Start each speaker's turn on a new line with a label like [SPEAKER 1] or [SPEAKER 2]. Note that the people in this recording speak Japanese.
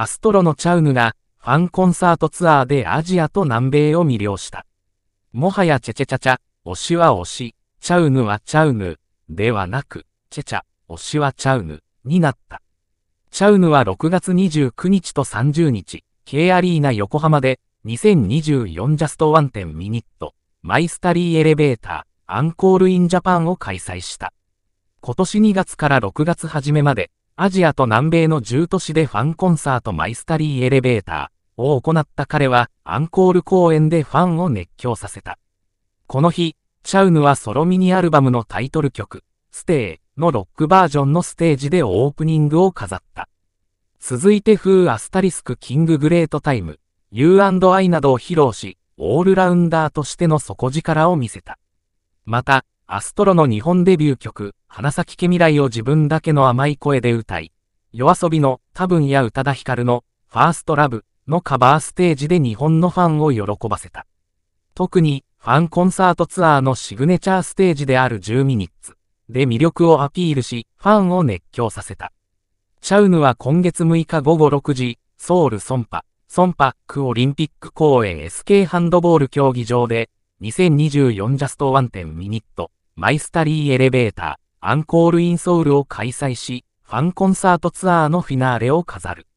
[SPEAKER 1] アストロのチャウヌがファンコンサートツアーでアジアと南米を魅了した。もはやチェチェチャチャ、推しは推し、チャウヌはチャウヌ、ではなく、チェチャ、推しはチャウヌ、になった。チャウヌは6月29日と30日、K アリーナ横浜で、2024ジャストワンテンミニット、マイスタリーエレベーター、アンコールインジャパンを開催した。今年2月から6月初めまで、アジアと南米の10都市でファンコンサートマイスタリーエレベーターを行った彼はアンコール公演でファンを熱狂させた。この日、チャウヌはソロミニアルバムのタイトル曲、ステイのロックバージョンのステージでオープニングを飾った。続いて風アスタリスクキンググレートタイム、U&I などを披露し、オールラウンダーとしての底力を見せた。また、アストロの日本デビュー曲、花咲け未来を自分だけの甘い声で歌い、夜遊びの多分や宇多田ヒカルのファーストラブのカバーステージで日本のファンを喜ばせた。特にファンコンサートツアーのシグネチャーステージである10ミニッツで魅力をアピールし、ファンを熱狂させた。チャウヌは今月6日午後6時、ソウルソンパ、ソンパックオリンピック公演 SK ハンドボール競技場で、2024ジャストワンテンミニットマイスタリーエレベーター、アンコールインソウルを開催し、ファンコンサートツアーのフィナーレを飾る。